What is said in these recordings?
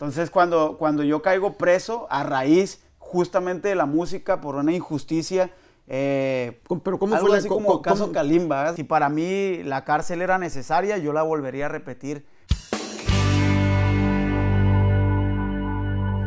Entonces cuando, cuando yo caigo preso a raíz justamente de la música por una injusticia, eh, pero ¿cómo fue así como caso Kalimba. Si para mí la cárcel era necesaria, yo la volvería a repetir.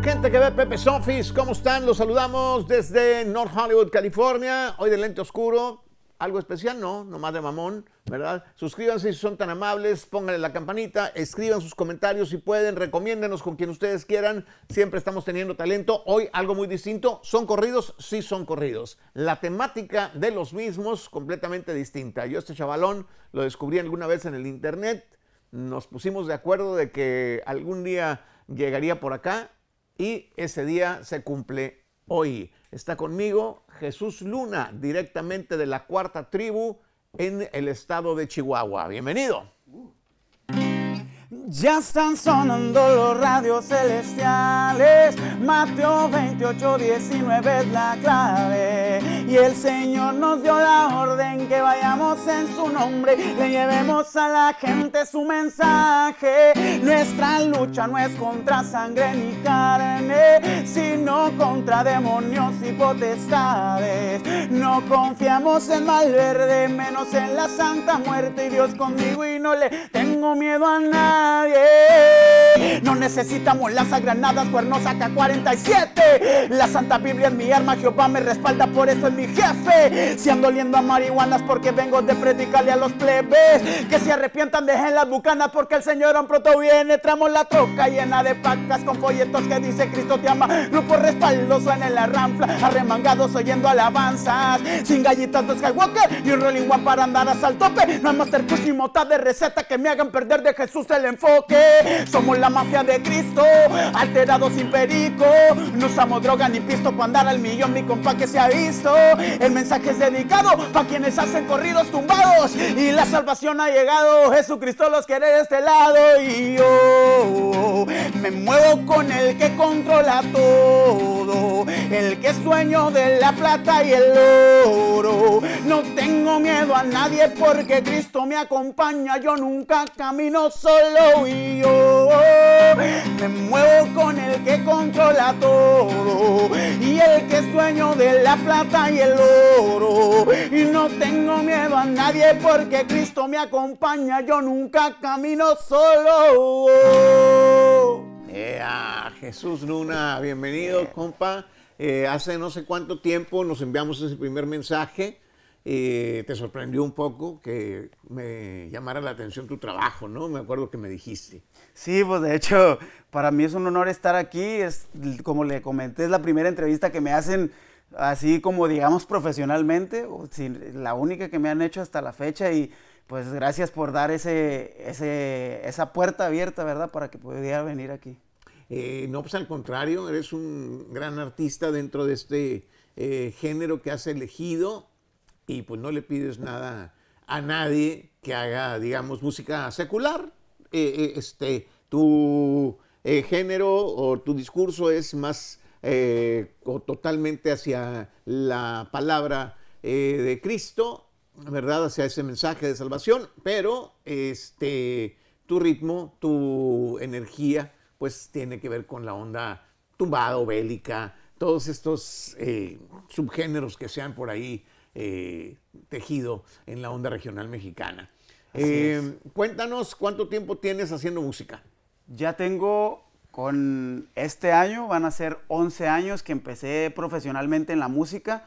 Gente que ve Pepe Sofis, ¿cómo están? Los saludamos desde North Hollywood, California. Hoy de lente oscuro, algo especial, no, nomás de mamón, ¿verdad? Suscríbanse si son tan amables, pónganle la campanita, escriban sus comentarios si pueden, recomiéndenos con quien ustedes quieran, siempre estamos teniendo talento. Hoy algo muy distinto, ¿son corridos? Sí son corridos. La temática de los mismos completamente distinta. Yo este chavalón lo descubrí alguna vez en el internet, nos pusimos de acuerdo de que algún día llegaría por acá y ese día se cumple hoy. Está conmigo Jesús Luna, directamente de la cuarta tribu en el estado de Chihuahua. Bienvenido. Ya están sonando los radios celestiales, Mateo 28, 19 es la clave. Y el Señor nos dio la orden que vayamos en su nombre, le llevemos a la gente su mensaje. Nuestra lucha no es contra sangre ni carne, sino contra demonios y potestades. No confiamos en Valverde menos en la Santa Muerte. Y Dios conmigo y no le tengo miedo a nada. yeah. No necesitamos las granadas, cuernos AK-47. La Santa Biblia es mi arma, Jehová me respalda, por eso es mi jefe. Si ando oliendo a marihuanas porque vengo de predicarle a los plebes. Que se arrepientan, dejen las bucanas porque el Señor un pronto viene. Tramos la troca llena de pacas con folletos que dice Cristo te ama. Grupo respaldo en la ranfla, arremangados oyendo alabanzas. Sin gallitas de Skywalker y un Rolling One para andar hasta el tope. No hay Master Push ni mota de receta que me hagan perder de Jesús el enfoque. Somos la mafia de Cristo, alterado sin perico. No usamos droga ni pisto para andar al millón, mi compa que se ha visto. El mensaje es dedicado pa' quienes hacen corridos tumbados. Y la salvación ha llegado, Jesucristo los quiere de este lado. Y yo me muevo con el que controla todo, el que sueño de la plata y el oro. No tengo miedo a nadie porque Cristo me acompaña, yo nunca camino solo y yo. Me muevo con el que controla todo y el que es dueño de la plata y el oro. Y no tengo miedo a nadie porque Cristo me acompaña, yo nunca camino solo. Jesús Luna, bienvenido, compa. Eh, hace no sé cuánto tiempo nos enviamos ese primer mensaje. Eh, te sorprendió un poco que me llamara la atención tu trabajo, ¿no? Me acuerdo que me dijiste. Sí, pues de hecho, para mí es un honor estar aquí. como le comenté, es la primera entrevista que me hacen así como digamos profesionalmente, la única que me han hecho hasta la fecha y pues gracias por dar esa puerta abierta, ¿verdad? Para que pudiera venir aquí. Eh, no, pues al contrario, eres un gran artista dentro de este eh, género que has elegido y pues no le pides nada a nadie que haga, digamos, música secular. Eh, eh, este, tu eh, género o tu discurso es más o totalmente hacia la palabra de Cristo, ¿verdad? Hacia ese mensaje de salvación, pero este, tu ritmo, tu energía, pues tiene que ver con la onda tumbado, bélica, todos estos subgéneros que se han por ahí tejido en la onda regional mexicana. Eh, cuéntanos cuánto tiempo tienes haciendo música. Ya tengo con este año, van a ser 11 años que empecé profesionalmente en la música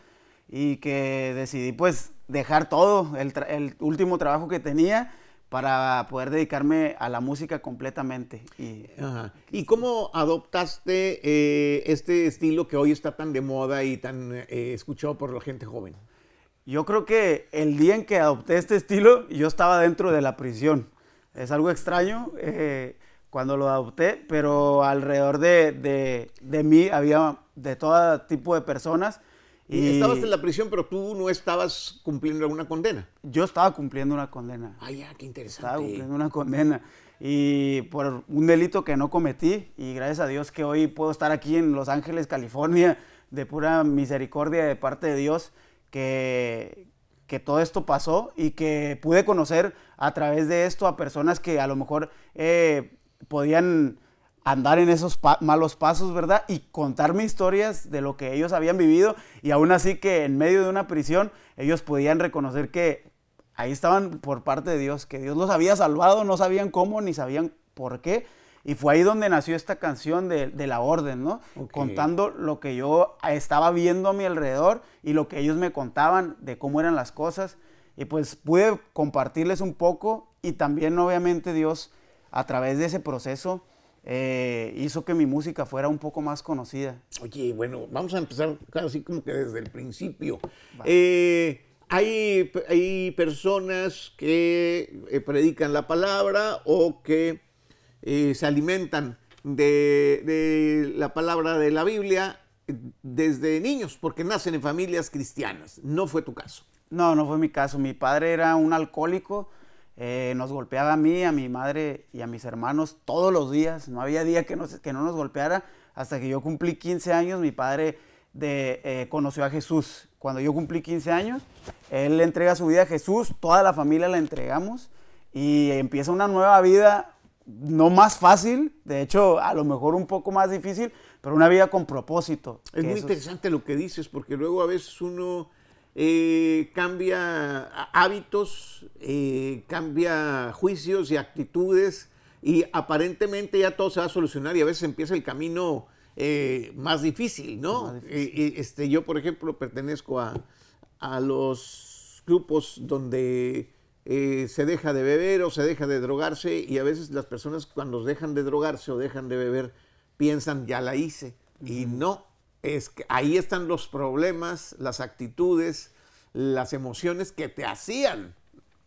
y que decidí pues dejar todo, el, último trabajo que tenía para poder dedicarme a la música completamente. ¿Y, cómo adoptaste eh, este estilo que hoy está tan de moda y tan eh, escuchado por la gente joven? Yo creo que el día en que adopté este estilo, yo estaba dentro de la prisión. Es algo extraño eh, cuando lo adopté, pero alrededor de, de, mí había de todo tipo de personas. Y estabas en la prisión, pero tú no estabas cumpliendo una condena. Yo estaba cumpliendo una condena. Ah, ya, qué interesante. Estaba cumpliendo una condena. Y por un delito que no cometí, y gracias a Dios que hoy puedo estar aquí en Los Ángeles, California, de pura misericordia de parte de Dios que, todo esto pasó y que pude conocer a través de esto a personas que a lo mejor eh, podían andar en esos malos pasos, ¿verdad? Y contarme historias de lo que ellos habían vivido y aún así que en medio de una prisión ellos podían reconocer que ahí estaban por parte de Dios, que Dios los había salvado, no sabían cómo ni sabían por qué, y fue ahí donde nació esta canción de, de la orden, ¿no? Contando lo que yo estaba viendo a mi alrededor y lo que ellos me contaban de cómo eran las cosas. Y pues pude compartirles un poco y también obviamente Dios a través de ese proceso eh, hizo que mi música fuera un poco más conocida. Oye, bueno, vamos a empezar casi como que desde el principio. Eh, hay, hay, personas que eh, predican la palabra o que eh, se alimentan de, la palabra de la Biblia eh, desde niños, porque nacen en familias cristianas. No fue tu caso. No, no fue mi caso. Mi padre era un alcohólico. Eh, nos golpeaba a mí, a mi madre y a mis hermanos todos los días. No había día que, que no nos golpeara. Hasta que yo cumplí 15 años, mi padre de, conoció a Jesús. Cuando yo cumplí 15 años, él le entrega su vida a Jesús, toda la familia la entregamos y empieza una nueva vida no más fácil, de hecho, a lo mejor un poco más difícil, pero una vida con propósito. Es muy interesante lo que dices, porque luego a veces uno eh, cambia hábitos, eh, cambia juicios y actitudes, y aparentemente ya todo se va a solucionar y a veces empieza el camino eh, más difícil, ¿no? este, yo, por ejemplo, pertenezco a, a los grupos donde eh, se deja de beber o se deja de drogarse y a veces las personas cuando dejan de drogarse o dejan de beber piensan, ya la hice. Y no, es que ahí están los problemas, las actitudes, las emociones que te hacían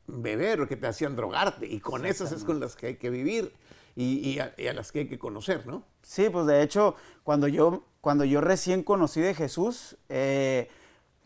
beber o que te hacían drogarte. Y con esas es con las que hay que vivir y, a, las que hay que conocer, ¿no? Sí, pues de hecho, cuando yo, cuando yo recién conocí de Jesús, eh,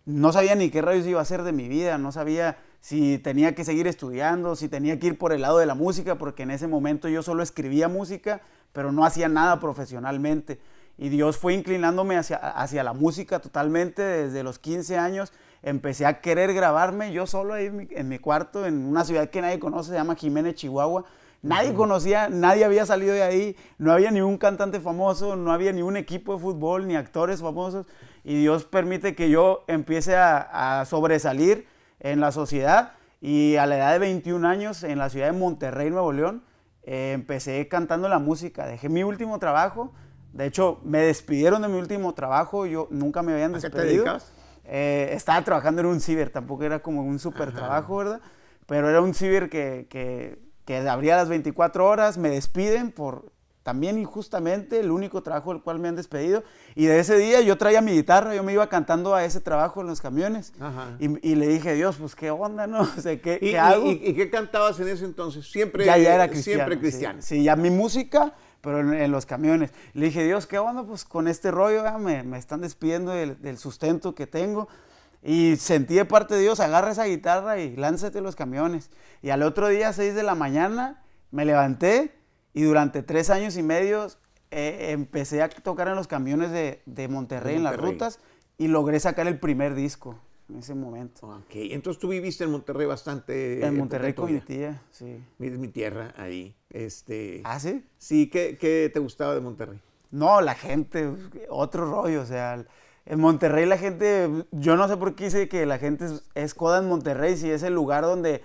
no sabía ni qué rayos iba a hacer de mi vida, no sabía si tenía que seguir estudiando, si tenía que ir por el lado de la música, porque en ese momento yo solo escribía música, pero no hacía nada profesionalmente. Y Dios fue inclinándome hacia, hacia la música totalmente desde los 15 años. Empecé a querer grabarme yo solo ahí en mi, cuarto, en una ciudad que nadie conoce, se llama Jiménez, Chihuahua. Nadie conocía, nadie había salido de ahí, no había ni un cantante famoso, no había ni un equipo de fútbol, ni actores famosos. Y Dios permite que yo empiece a sobresalir en la sociedad. Y a la edad de 21 años, en la ciudad de Monterrey, Nuevo León, eh, empecé cantando la música. Dejé mi último trabajo. De hecho, me despidieron de mi último trabajo. Yo nunca me habían despedido. Eh, estaba trabajando en un ciber, tampoco era como un super trabajo, ¿verdad? Pero era un ciber que, que, que abría las 24 horas, me despiden por también injustamente, el único trabajo del cual me han despedido. Y de ese día yo traía mi guitarra, yo me iba cantando a ese trabajo en los camiones. Y, le dije, Dios, pues qué onda, ¿no? sé ¿qué, ¿Y, ¿qué hago? Y, qué cantabas en ese entonces? Siempre, ya, era cristiano. Siempre cristiano. Sí, ya mi música, pero en, los camiones. Le dije, Dios, qué onda, pues con este rollo, me, están despidiendo del, sustento que tengo. Y sentí de parte de Dios, agarra esa guitarra y lánzate los camiones. Y al otro día, 6 de la mañana, me levanté y durante tres años y medio eh, empecé a tocar en los camiones de, de Monterrey, en las rutas, y logré sacar el primer disco en ese momento. Ok, entonces tú viviste en Monterrey bastante. En Monterrey con mi tía, sí. Mi, mi tierra, ahí. Este, ¿Ah, sí? Sí, ¿qué, ¿qué, te gustaba de Monterrey? No, la gente, otro rollo, o sea, en Monterrey la gente, yo no sé por qué dice que la gente es, es coda en Monterrey, si es el lugar donde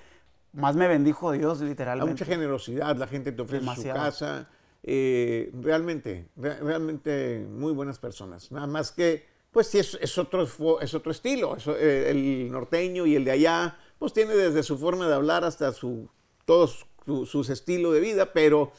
más me bendijo Dios, literalmente. mucha generosidad, la gente te ofrece su casa. Eh, realmente, realmente muy buenas personas. Nada más que, pues sí, es, otro, es otro estilo. Eh, el norteño y el de allá, pues tiene desde su forma de hablar hasta su, todos sus estilos de vida, pero,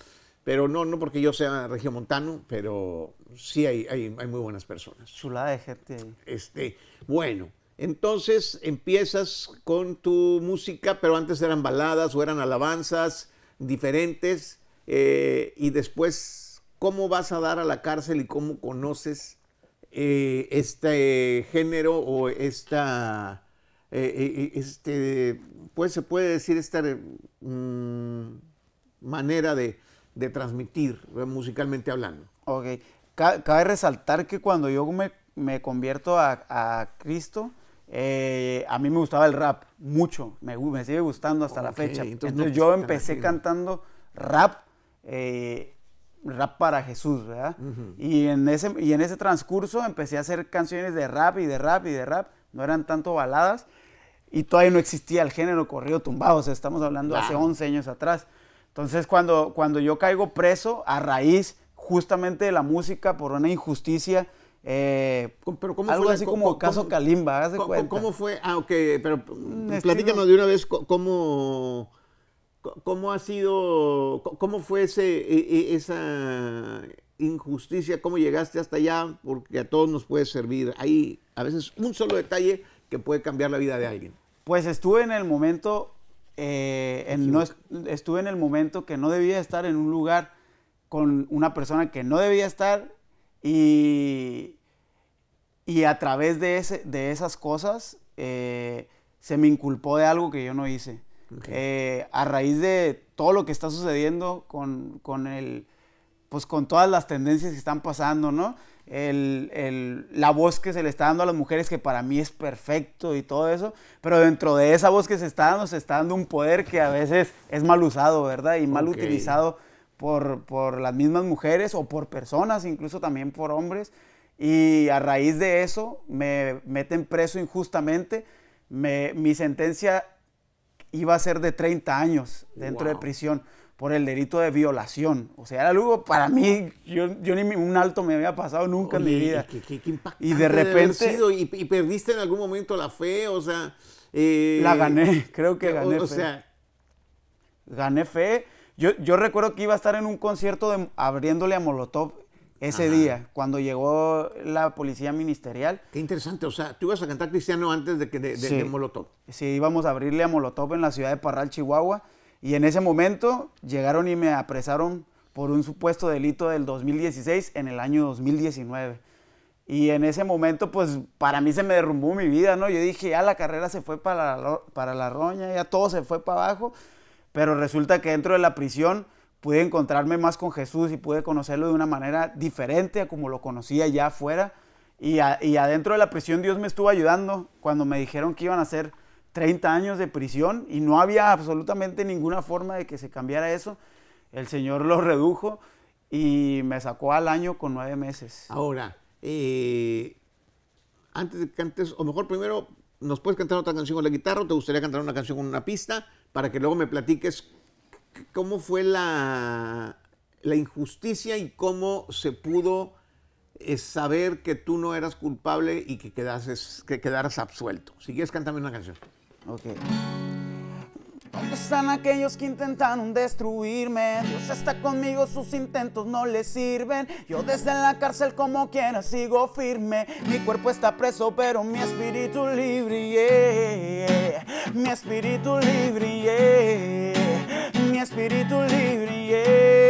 pero no, no porque yo sea regiomontano, pero sí hay, hay, muy buenas personas. Chulada de gente Este, bueno. Entonces empiezas con tu música, pero antes eran baladas o eran alabanzas diferentes. Eh, y después, ¿cómo vas a dar a la cárcel y cómo conoces eh, este género o esta, eh, este, pues se puede decir, esta mm, manera de, transmitir musicalmente hablando? Ok, cabe resaltar que cuando yo me, convierto a Cristo, eh, a mí me gustaba el rap mucho, me, sigue gustando hasta la fecha. Entonces, yo empecé cantando rap, eh, rap para Jesús, ¿verdad? y, en ese, y en ese transcurso empecé a hacer canciones de rap y de rap y de rap, no eran tanto baladas, y todavía no existía el género corrido tumbado, o sea, estamos hablando hace 11 años atrás. Entonces cuando, cuando yo caigo preso a raíz justamente de la música por una injusticia, eh, pero ¿cómo fue así como caso Kalimba, ¿Cómo fue? Ah, pero mm, mm, platícanos de una vez cómo, cómo ha sido, cómo fue ese, e, e, esa injusticia, cómo llegaste hasta allá, porque a todos nos puede servir. Hay a veces un solo detalle que puede cambiar la vida de alguien. Pues estuve en el momento, eh, no, estuve en el momento que no debía estar en un lugar con una persona que no debía estar y, y a través de, ese, de esas cosas eh, se me inculpó de algo que yo no hice. Eh, a raíz de todo lo que está sucediendo con, con, el, pues con todas las tendencias que están pasando, ¿no? El, el, la voz que se le está dando a las mujeres, que para mí es perfecto y todo eso, pero dentro de esa voz que se está dando, se está dando un poder que a veces es mal usado, ¿verdad? Y mal utilizado por, por las mismas mujeres o por personas, incluso también por hombres. Y a raíz de eso me meten preso injustamente. Me, mi sentencia iba a ser de 30 años dentro de prisión por el delito de violación. O sea, era algo para mí, yo, yo ni un alto me había pasado nunca en mi vida. Qué, y de repente... y, perdiste en algún momento la fe, o sea... Eh, la gané, creo que gané. O, o sea... Gané fe yo, recuerdo que iba a estar en un concierto de, abriéndole a Molotov ese día, cuando llegó la policía ministerial. Qué interesante, o sea, tú ibas a cantar Cristiano antes de que de, Molotov. Sí, íbamos a abrirle a Molotov en la ciudad de Parral, Chihuahua, y en ese momento llegaron y me apresaron por un supuesto delito del 2016 en el año 2019. Y en ese momento, pues para mí se me derrumbó mi vida, ¿no? Yo dije, ya ah, la carrera se fue para la, para la roña, ya todo se fue para abajo. Pero resulta que dentro de la prisión pude encontrarme más con Jesús y pude conocerlo de una manera diferente a como lo conocía ya afuera. Y, adentro de la prisión Dios me estuvo ayudando cuando me dijeron que iban a ser 30 años de prisión y no había absolutamente ninguna forma de que se cambiara eso. El Señor lo redujo y me sacó al año con nueve meses. Ahora, eh, antes de que o mejor primero, ¿nos puedes cantar otra canción con la guitarra o te gustaría cantar una canción con una pista? para que luego me platiques cómo fue la, la injusticia y cómo se pudo eh, saber que tú no eras culpable y que que quedaras absuelto. Si quieres, cántame una canción. Ok. ¿Dónde están aquellos que intentaron destruirme? Dios está conmigo, sus intentos no le sirven. Yo desde la cárcel como quiera sigo firme. Mi cuerpo está preso, pero mi espíritu libre. Mi espíritu libre. Mi espíritu libre.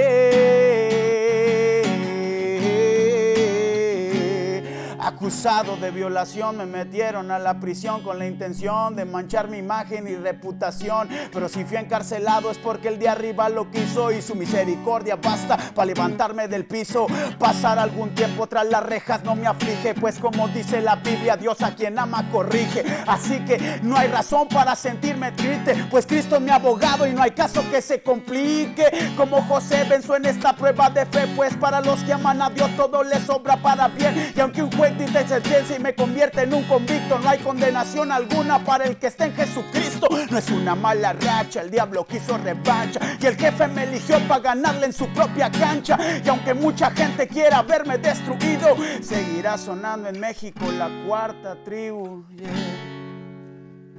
de violación, me metieron a la prisión con la intención de manchar mi imagen y reputación. Pero si fui encarcelado es porque el de arriba lo quiso y su misericordia basta para levantarme del piso. Pasar algún tiempo tras las rejas no me aflige, pues como dice la Biblia, Dios a quien ama corrige. Así que no hay razón para sentirme triste, pues Cristo es mi abogado y no hay caso que se complique. Como José venció en esta prueba de fe, pues para los que aman a Dios todo les sobra para bien. Y aunque un juez sentencia y me convierte en un convicto. No hay condenación alguna para el que esté en Jesucristo. No es una mala racha, el diablo quiso revancha. Y el jefe me eligió para ganarle en su propia cancha. Y aunque mucha gente quiera verme destruido, seguirá sonando en México la cuarta tribu.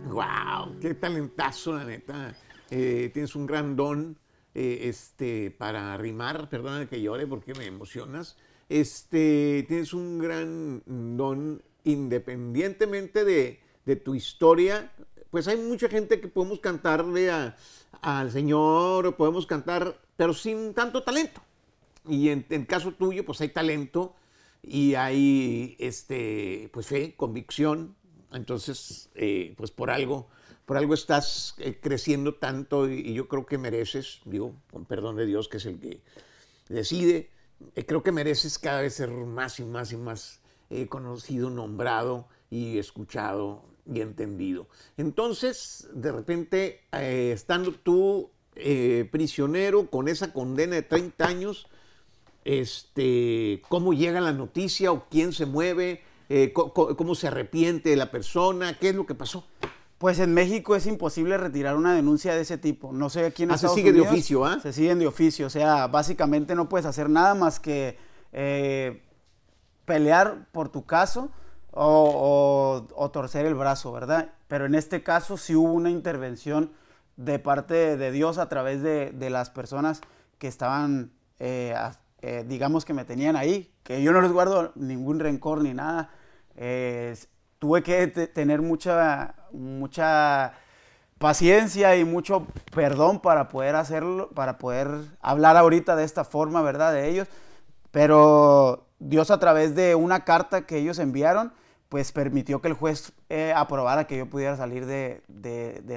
¡Wow! ¡Qué talentazo, la neta! Eh, tienes un gran don. Eh, este, para rimar, perdona que llore porque me emocionas, este, tienes un gran don independientemente de, tu historia, pues hay mucha gente que podemos cantarle al Señor, o podemos cantar, pero sin tanto talento. Y en, en, caso tuyo, pues hay talento y hay este, pues fe, convicción. Entonces, eh, pues por algo por algo estás eh, creciendo tanto y, yo creo que mereces, digo, con perdón de Dios que es el que decide, eh, creo que mereces cada vez ser más y más y más eh, conocido, nombrado y escuchado y entendido. Entonces, de repente, estando tú prisionero con esa condena de 30 años, este, cómo llega la noticia o quién se mueve, cómo se arrepiente la persona, qué es lo que pasó. Pues en México es imposible retirar una denuncia de ese tipo. No sé a en ah, se sigue de oficio, ¿ah? Se siguen de oficio. O sea, básicamente no puedes hacer nada más que eh, pelear por tu caso o, torcer el brazo, ¿verdad? Pero en este caso sí hubo una intervención de parte de Dios a través de, las personas que estaban, eh, eh, digamos que me tenían ahí, que yo no les guardo ningún rencor ni nada. tuve que tener mucha mucha paciencia y mucho perdón para poder hacerlo, para poder hablar ahorita de esta forma, ¿verdad? De ellos. Pero Dios a través de una carta que ellos enviaron, pues permitió que el juez eh, aprobara que yo pudiera salir de,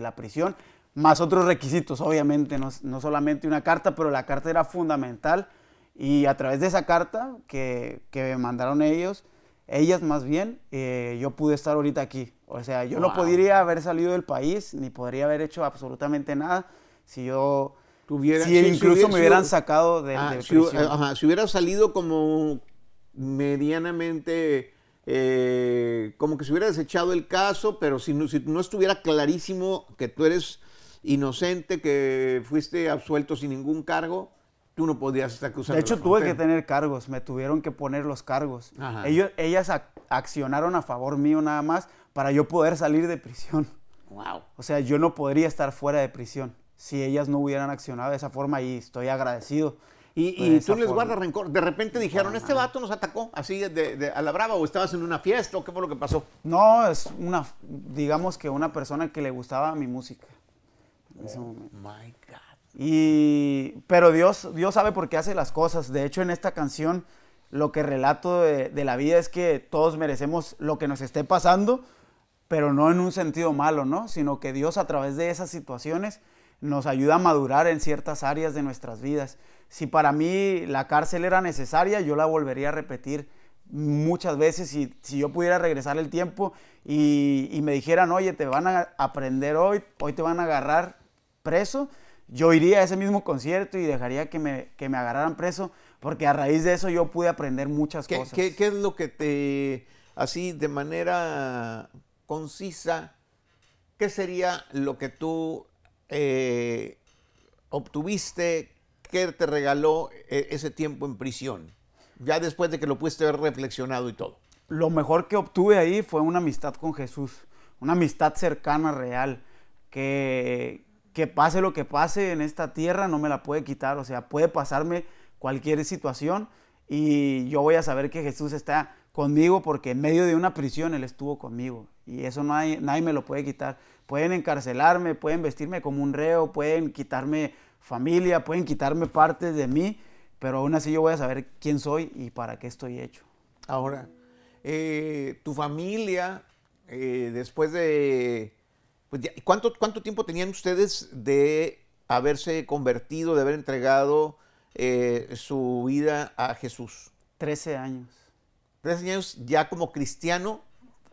la prisión, más otros requisitos, obviamente, no, solamente una carta, pero la carta era fundamental y a través de esa carta que, que me mandaron ellos, ellas más bien, eh, yo pude estar ahorita aquí. O sea, yo no podría haber salido del país, ni podría haber hecho absolutamente nada si yo... Tuviera, si, incluso me hubieran sacado de, ah, si hubiera salido como medianamente... Eh, como que se hubiera desechado el caso, pero si no, si no estuviera clarísimo que tú eres inocente, que fuiste absuelto sin ningún cargo, tú no podías estar acusando. De hecho, tuve que tener cargos, me tuvieron que poner los cargos. Ellos, ellas accionaron a favor mío nada más para yo poder salir de prisión. Wow. O sea, yo no podría estar fuera de prisión si ellas no hubieran accionado de esa forma y estoy agradecido. Y, pues, tú les guardas rencor. De repente dijeron, este vato nos atacó así de, a la brava o estabas en una fiesta o qué fue lo que pasó. No, es una, digamos que una persona que le gustaba mi música en oh y, pero Dios, Dios sabe por qué hace las cosas. De hecho, en esta canción lo que relato de, la vida es que todos merecemos lo que nos esté pasando, pero no en un sentido malo, ¿no? Sino que Dios a través de esas situaciones nos ayuda a madurar en ciertas áreas de nuestras vidas. Si para mí la cárcel era necesaria, yo la volvería a repetir muchas veces si, si yo pudiera regresar el tiempo y, y me dijeran, oye, te van a aprender hoy, hoy te van a agarrar preso, yo iría a ese mismo concierto y dejaría que me, agarraran preso, porque a raíz de eso yo pude aprender muchas cosas. ¿qué, es lo que te, así de manera concisa, qué sería lo que tú eh, obtuviste, qué te regaló e, ese tiempo en prisión? Ya después de que lo pudiste haber reflexionado y todo. Lo mejor que obtuve ahí fue una amistad con Jesús, una amistad cercana, real, que, que pase lo que pase en esta tierra, no me la puede quitar. O sea, puede pasarme cualquier situación y yo voy a saber que Jesús está conmigo porque en medio de una prisión Él estuvo conmigo. Y eso no hay nadie me lo puede quitar. Pueden encarcelarme, pueden vestirme como un reo, pueden quitarme familia, pueden quitarme partes de mí, pero aún así yo voy a saber quién soy y para qué estoy hecho. Ahora, eh, tu familia, eh, después de pues, ¿cuánto, tiempo tenían ustedes de haberse convertido, de haber entregado eh, su vida a Jesús? Trece años. Trece años ya como cristiano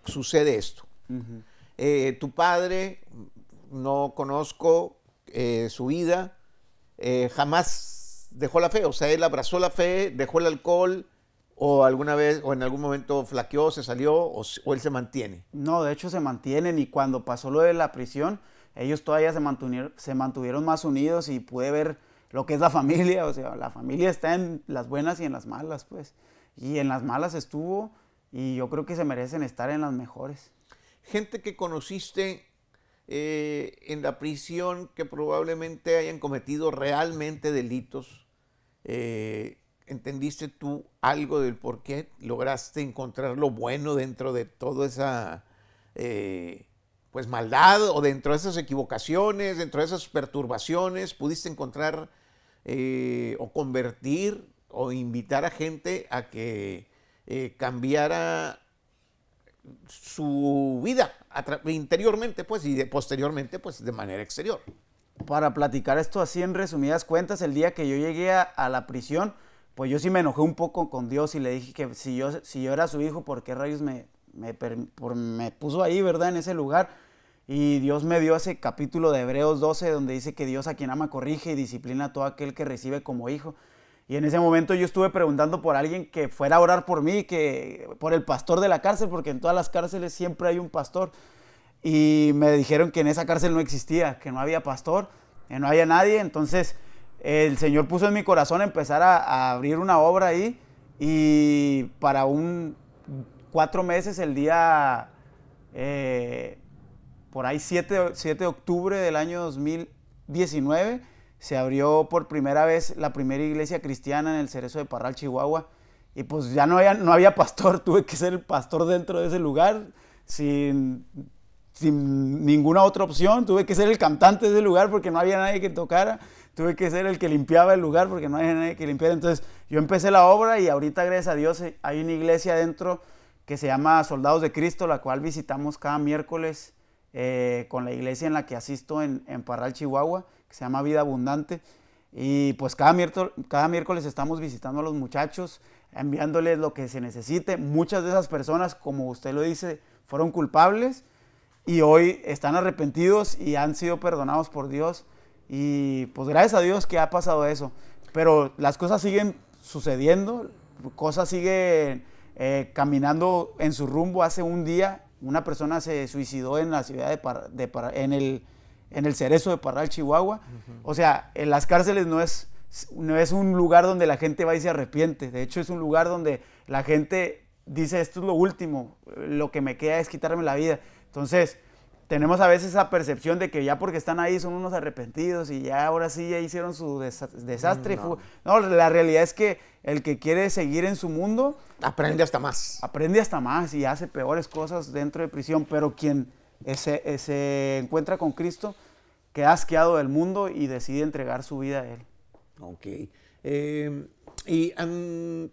sucede esto. Eh, tu padre, no conozco eh, su vida, jamás dejó la fe, o sea, él abrazó la fe, dejó el alcohol, o alguna vez o en algún momento flaqueó, se salió o, él se mantiene? No, de hecho se mantienen y cuando pasó lo de la prisión, ellos todavía se mantuvieron, se mantuvieron más unidos y pude ver lo que es la familia, o sea, la familia está en las buenas y en las malas, pues. Y en las malas estuvo y yo creo que se merecen estar en las mejores. Gente que conociste eh, en la prisión que probablemente hayan cometido realmente delitos. Eh, ¿Entendiste tú algo del por qué? ¿Lograste encontrar lo bueno dentro de toda esa eh, pues maldad o dentro de esas equivocaciones, dentro de esas perturbaciones? ¿Pudiste encontrar eh, o convertir o invitar a gente a que eh, cambiara su vida interiormente pues y posteriormente pues de manera exterior? Para platicar esto así en resumidas cuentas, el día que yo llegué a la prisión, pues yo sí me enojé un poco con Dios y le dije que si yo, si yo era su hijo, ¿por qué rayos me, me, puso ahí, verdad, en ese lugar? Y Dios me dio ese capítulo de Hebreos 12 donde dice que Dios a quien ama corrige y disciplina a todo aquel que recibe como hijo. Y en ese momento yo estuve preguntando por alguien que fuera a orar por mí, que por el pastor de la cárcel, porque en todas las cárceles siempre hay un pastor. Y me dijeron que en esa cárcel no existía, que no había pastor, que no había nadie. Entonces el Señor puso en mi corazón empezar a, abrir una obra ahí y para un cuatro meses el día, eh, por ahí 7, de octubre del año 2019, se abrió por primera vez la primera iglesia cristiana en el Cerezo de Parral, Chihuahua. Y pues ya no había, no había pastor, tuve que ser el pastor dentro de ese lugar, sin, sin ninguna otra opción, tuve que ser el cantante de ese lugar porque no había nadie que tocara tuve que ser el que limpiaba el lugar porque no había nadie que limpiara. Entonces yo empecé la obra y ahorita, gracias a Dios, eh, hay una iglesia adentro que se llama Soldados de Cristo, la cual visitamos cada miércoles eh, con la iglesia en la que asisto en, Parral, Chihuahua, que se llama Vida Abundante. Y pues cada miércoles estamos visitando a los muchachos, enviándoles lo que se necesite. Muchas de esas personas, como usted lo dice, fueron culpables y hoy están arrepentidos y han sido perdonados por Dios y pues gracias a Dios que ha pasado eso. Pero las cosas siguen sucediendo, cosas siguen eh, caminando en su rumbo. Hace un día una persona se suicidó en la ciudad de, de en, el, en el cerezo de Parral, Chihuahua. O sea, en las cárceles no es, no es un lugar donde la gente va y se arrepiente. De hecho, es un lugar donde la gente dice, esto es lo último, lo que me queda es quitarme la vida. Entonces, tenemos a veces esa percepción de que ya porque están ahí son unos arrepentidos y ya ahora sí ya hicieron su desastre. No. la realidad es que el que quiere seguir en su mundo... Aprende hasta más. Aprende hasta más y hace peores cosas dentro de prisión, pero quien se encuentra con Cristo queda asqueado del mundo y decide entregar su vida a Él. Ok. Em, ¿Y han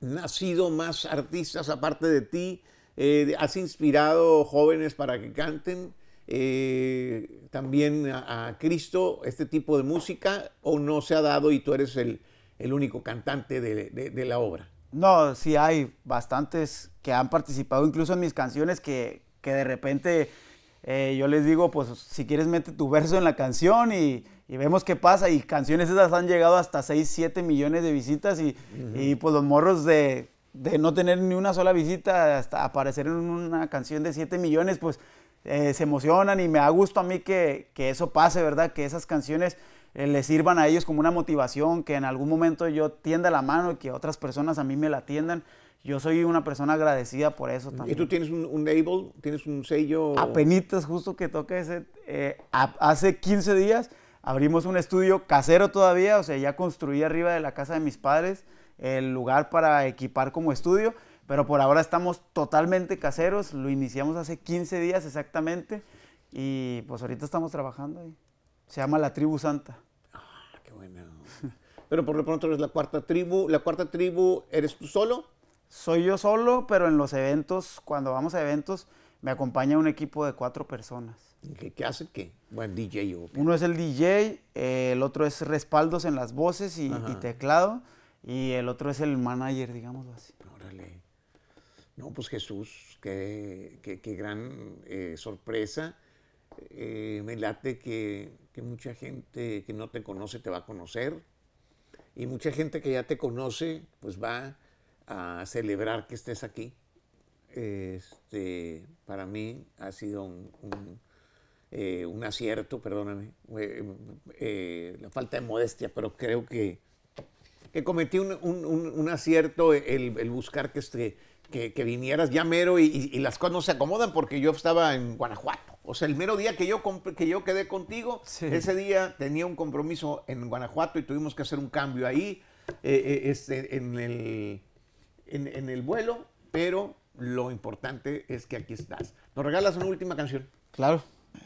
nacido más artistas aparte de ti? Eh, ¿Has inspirado jóvenes para que canten eh, también a, Cristo este tipo de música o no se ha dado y tú eres el, único cantante de, la obra? No, sí hay bastantes que han participado incluso en mis canciones que, de repente eh, yo les digo, pues si quieres mete tu verso en la canción y, vemos qué pasa. Y canciones esas han llegado hasta 6, 7 millones de visitas y, y pues los morros de de no tener ni una sola visita hasta aparecer en una canción de 7 millones, pues eh, se emocionan y me da gusto a mí que, eso pase, ¿verdad? Que esas canciones eh, les sirvan a ellos como una motivación, que en algún momento yo tienda la mano y que otras personas a mí me la tiendan. Yo soy una persona agradecida por eso también. ¿Y tú tienes un, label? ¿Tienes un sello? Apenitas, justo que toca ese. Eh, hace 15 días abrimos un estudio casero todavía, o sea, ya construí arriba de la casa de mis padres el lugar para equipar como estudio, pero por ahora estamos totalmente caseros, lo iniciamos hace 15 días exactamente y pues ahorita estamos trabajando ahí. Se llama la Tribu Santa. Ah, qué bueno. Pero por lo pronto eres la cuarta tribu, la cuarta tribu eres tú solo? Soy yo solo, pero en los eventos, cuando vamos a eventos, me acompaña un equipo de cuatro personas. ¿Qué, qué hace qué? Bueno, DJ Uno es el DJ, el otro es respaldos en las voces y teclado. Y el otro es el manager, digámoslo así. Órale. No, pues Jesús, qué, gran eh, sorpresa. Eh, me late que, mucha gente que no te conoce te va a conocer. Y mucha gente que ya te conoce, pues va a celebrar que estés aquí. Este, para mí ha sido un, un eh, acierto, perdóname, la falta de modestia, pero creo que que cometí un, acierto el, buscar que, esté que, vinieras ya mero y, las cosas no se acomodan porque yo estaba en Guanajuato. O sea, el mero día que yo, que yo quedé contigo, ese día tenía un compromiso en Guanajuato y tuvimos que hacer un cambio ahí eh, eh, este, en, el, en, el vuelo, pero lo importante es que aquí estás. ¿Nos regalas una última canción? Claro.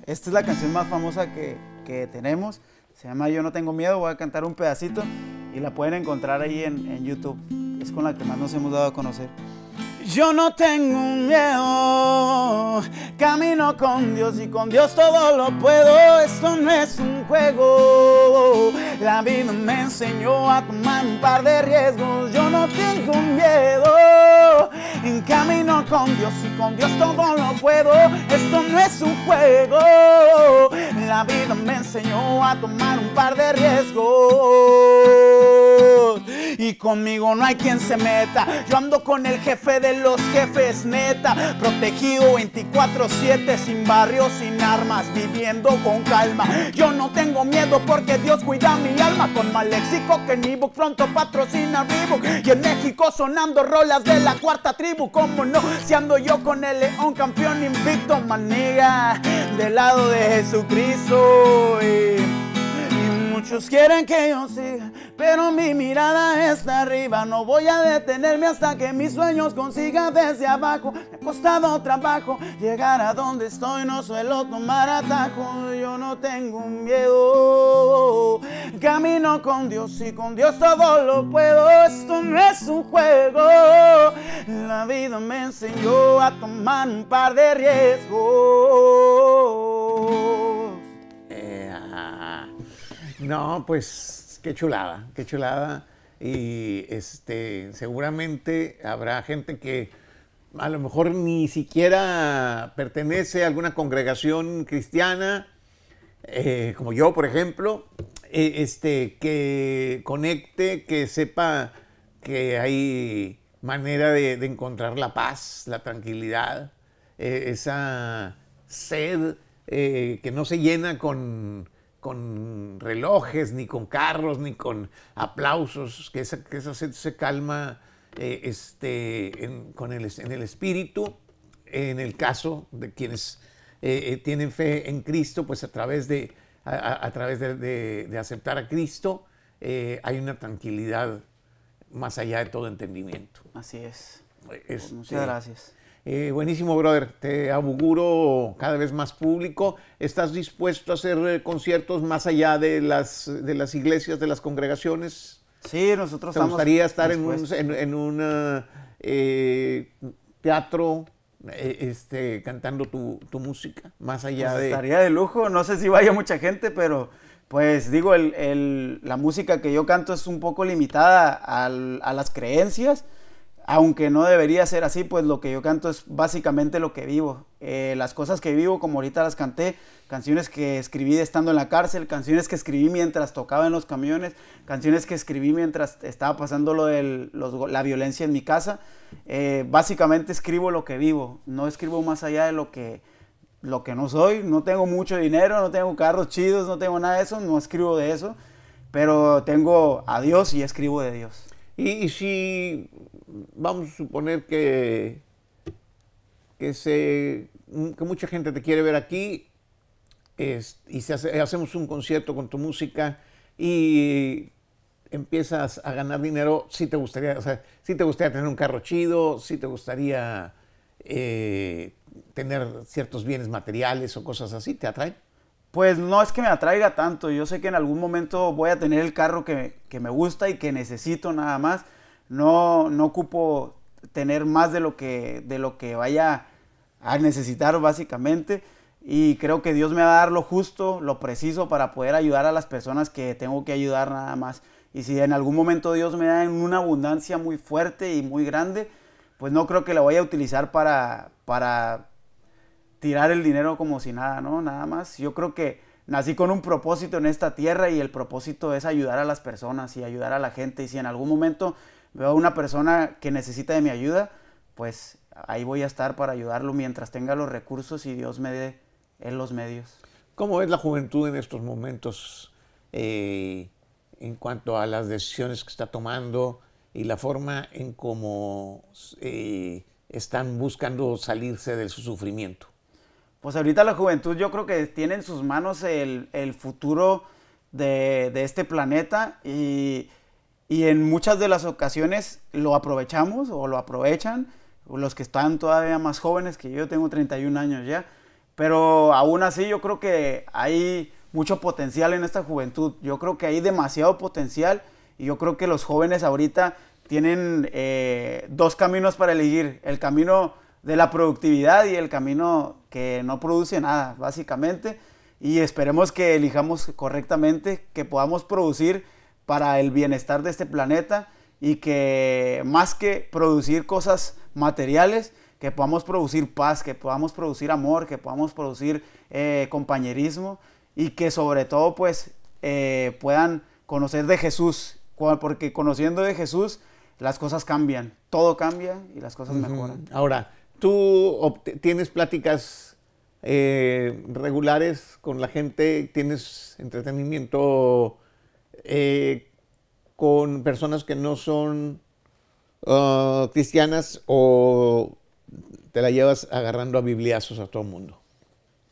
Esta es la canción más famosa que, que tenemos. Se llama Yo no tengo miedo. Voy a cantar un pedacito y la pueden encontrar ahí en, YouTube. Es con la que más nos hemos dado a conocer. Yo no tengo miedo, camino con Dios y con Dios todo lo puedo, esto no es un juego. La vida me enseñó a tomar un par de riesgos, yo no tengo miedo, en camino con Dios y con Dios todo lo puedo. Esto no es un juego. La vida me enseñó a tomar un par de riesgos y conmigo no hay quien se meta. Yo ando con el jefe de los jefes, neta, protegido 24/7, sin barrio, sin armas, viviendo con calma. Yo no tengo miedo porque Dios cuida mi alma con Maléxico, que ni book pronto patrocina vivo. y en México sonando rolas de la cuarta tribu, como no, si ando yo con el león campeón invicto, maniga, del lado de Jesucristo. y muchos quieren que yo siga pero mi mirada está arriba, no voy a detenerme hasta que mis sueños consiga desde abajo. Me ha costado trabajo llegar a donde estoy, no suelo tomar atajo, yo no tengo miedo. Camino con Dios y con Dios todo lo puedo, esto no es un juego. La vida me enseñó a tomar un par de riesgos. Eh, no, pues qué chulada, qué chulada. Y este, seguramente habrá gente que a lo mejor ni siquiera pertenece a alguna congregación cristiana, eh, como yo, por ejemplo, e, este, que conecte, que sepa que hay manera de, encontrar la paz, la tranquilidad, eh, esa sed eh, que no se llena con con relojes, ni con carros, ni con aplausos, que, esa, se, calma eh, este, en, con el, en el espíritu, en el caso de quienes eh, eh, tienen fe en Cristo, pues a través de, a, través de, aceptar a Cristo hay una tranquilidad más allá de todo entendimiento. Así es. Pues muchas gracias. Eh, buenísimo, brother. Te auguro cada vez más público. ¿Estás dispuesto a hacer eh, conciertos más allá de las, de las iglesias, de las congregaciones? Sí, nosotros ¿Te gustaría estar en un, eh, teatro este, cantando tu, música? Más allá pues de. Estaría de lujo. No sé si vaya mucha gente, pero pues digo, la música que yo canto es un poco limitada a las creencias aunque no debería ser así, pues lo que yo canto es básicamente lo que vivo. Eh, las cosas que vivo, como ahorita las canté, canciones que escribí estando en la cárcel, canciones que escribí mientras tocaba en los camiones, canciones que escribí mientras estaba pasando lo de la violencia en mi casa. Eh, básicamente escribo lo que vivo, no escribo más allá de lo que, lo que no soy. No tengo mucho dinero, no tengo carros chidos, no tengo nada de eso, no escribo de eso, pero tengo a Dios y escribo de Dios. y si vamos a suponer que, que, se, que mucha gente te quiere ver aquí y hacemos un concierto con tu música y empiezas a ganar dinero, si te gustaría, si te gustaría tener un carro chido, si te gustaría eh, tener ciertos bienes materiales o cosas así, ¿te atrae? Pues no es que me atraiga tanto, yo sé que en algún momento voy a tener el carro que me gusta y que necesito nada más, no, no ocupo tener más de lo que, de lo que vaya a necesitar básicamente. Y creo que Dios me va a dar lo justo, lo preciso para poder ayudar a las personas que tengo que ayudar nada más. Y si en algún momento Dios me da en una abundancia muy fuerte y muy grande, pues no creo que la vaya a utilizar para, para tirar el dinero como si nada, ¿no? Nada más. Yo creo que nací con un propósito en esta tierra y el propósito es ayudar a las personas y ayudar a la gente. Y si en algún momento veo a una persona que necesita de mi ayuda, pues ahí voy a estar para ayudarlo mientras tenga los recursos y Dios me dé en los medios. ¿Cómo es la juventud en estos momentos eh, en cuanto a las decisiones que está tomando y la forma en cómo eh, están buscando salirse de su sufrimiento? Pues ahorita la juventud yo creo que tiene en sus manos el, futuro de este planeta y y en muchas de las ocasiones lo aprovechamos o lo aprovechan los que están todavía más jóvenes, que yo tengo 31 años ya. Pero aún así yo creo que hay mucho potencial en esta juventud. Yo creo que hay demasiado potencial y yo creo que los jóvenes ahorita tienen eh, dos caminos para elegir. El camino de la productividad y el camino que no produce nada, básicamente. Y esperemos que elijamos correctamente, que podamos producir para el bienestar de este planeta y que más que producir cosas materiales, que podamos producir paz, que podamos producir amor, que podamos producir eh, compañerismo y que sobre todo pues eh, puedan conocer de Jesús, porque conociendo de Jesús las cosas cambian, todo cambia y las cosas mejoran. Ahora, ¿tú tienes pláticas eh, regulares con la gente? ¿Tienes entretenimiento eh, con personas que no son ah, cristianas o te la llevas agarrando a bibliazos a todo el mundo?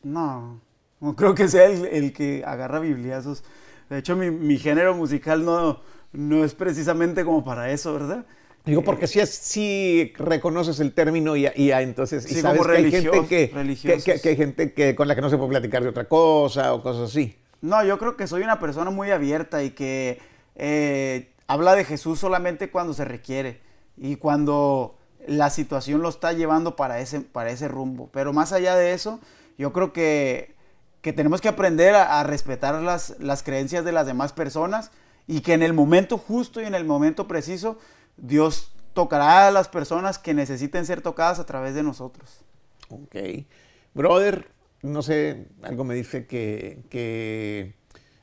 No, no creo que sea el, que agarra bibliazos. De hecho, mi, género musical no, no es precisamente como para eso, ¿verdad? Digo, eh, porque si, si reconoces el término y, entonces y sabes como que hay gente que, hay gente que con la que no se puede platicar de otra cosa o cosas así. No, yo creo que soy una persona muy abierta y que eh, habla de Jesús solamente cuando se requiere y cuando la situación lo está llevando para ese, para ese rumbo. Pero más allá de eso, yo creo que, tenemos que aprender a, respetar las, las creencias de las demás personas y que en el momento justo y en el momento preciso Dios tocará a las personas que necesiten ser tocadas a través de nosotros. Ok. Brother, no sé, algo me dice que,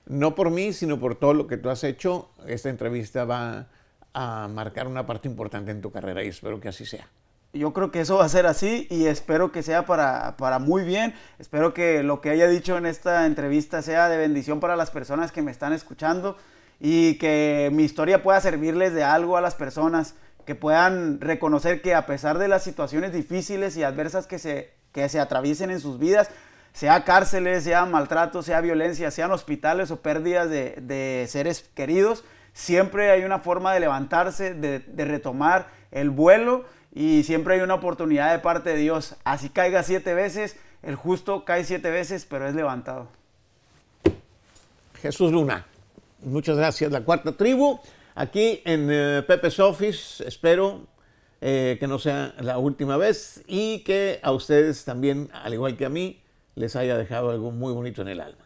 no por mí, sino por todo lo que tú has hecho, esta entrevista va a marcar una parte importante en tu carrera y espero que así sea. Yo creo que eso va a ser así y espero que sea para, para muy bien. Espero que lo que haya dicho en esta entrevista sea de bendición para las personas que me están escuchando y que mi historia pueda servirles de algo a las personas, que puedan reconocer que a pesar de las situaciones difíciles y adversas que se que se atraviesen en sus vidas, sea cárceles, sea maltrato, sea violencia, sean hospitales o pérdidas de, seres queridos, siempre hay una forma de levantarse, de, retomar el vuelo y siempre hay una oportunidad de parte de Dios. Así caiga siete veces, el justo cae siete veces, pero es levantado. Jesús Luna, muchas gracias. La cuarta tribu, aquí en eh, Pepe's Office, espero eh, que no sea la última vez y que a ustedes también, al igual que a mí, les haya dejado algo muy bonito en el alma.